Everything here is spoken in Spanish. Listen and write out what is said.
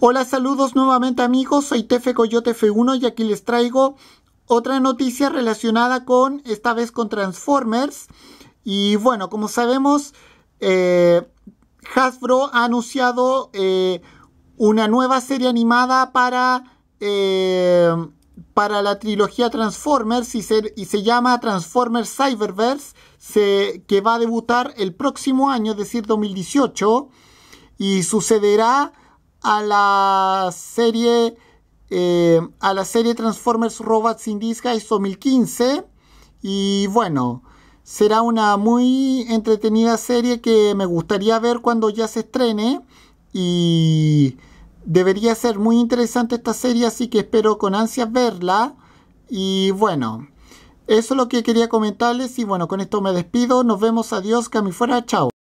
Hola, saludos nuevamente amigos, soy Tefe Coyote F1 y aquí les traigo otra noticia relacionada con, esta vez con Transformers. Y bueno, como sabemos, eh, Hasbro ha anunciado eh, una nueva serie animada para, eh, para la trilogía Transformers y se, llama Transformers Cyberverse, que va a debutar el próximo año, es decir, 2018, y sucederá a la serie, eh, a la serie Transformers Robots in Disguise 2015. Y bueno, será una muy entretenida serie que me gustaría ver cuando ya se estrene. Y debería ser muy interesante esta serie, así que espero con ansias verla. Y bueno, eso es lo que quería comentarles. Y bueno, con esto me despido. Nos vemos. Adiós, Cami fuera. Chao.